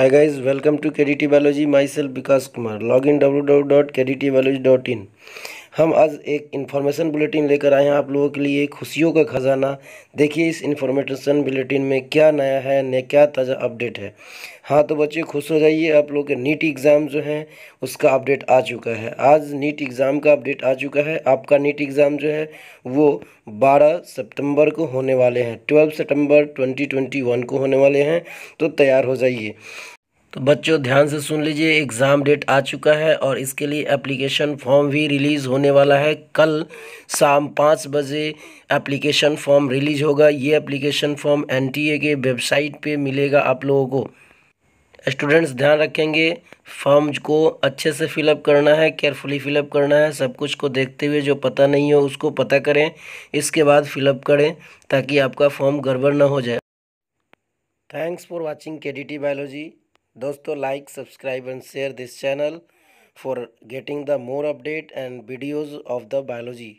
Hi guys, welcome to KDT Biology. Myself Vikas Kumar. Login www.kdtbiology.in. हम आज एक information bulletin लेकर आए हैं आप लोगों के लिए खुशियों का खजाना देखिए इस इन्फॉर्मेशन बुलेटिन में क्या नया है नया क्या ताज़ा अपडेट है हाँ तो बच्चे खुश हो जाइए आप लोग के नीट एग्ज़ाम जो है उसका अपडेट आ चुका है आज नीट एग्ज़ाम का अपडेट आ चुका है आपका नीट एग्ज़ाम जो है वो बारह सितंबर को होने वाले हैं ट्वेल्व सितंबर ट्वेंटी को होने वाले हैं तो तैयार हो जाइए तो बच्चों ध्यान से सुन लीजिए एग्ज़ाम डेट आ चुका है और इसके लिए एप्लीकेशन फॉर्म भी रिलीज़ होने वाला है कल शाम पाँच बजे एप्लीकेशन फॉर्म रिलीज़ होगा ये एप्लीकेशन फॉर्म एनटीए के वेबसाइट पे मिलेगा आप लोगों को स्टूडेंट्स ध्यान रखेंगे फॉर्म को अच्छे से फिलअप करना है केयरफुली फिलअप करना है सब कुछ को देखते हुए जो पता नहीं हो उसको पता करें इसके बाद फिलअप करें ताकि आपका फॉर्म गड़बड़ ना हो जाए thanks for watching K D T biology दोस्तों like subscribe and share this channel for getting the more update and videos of the biology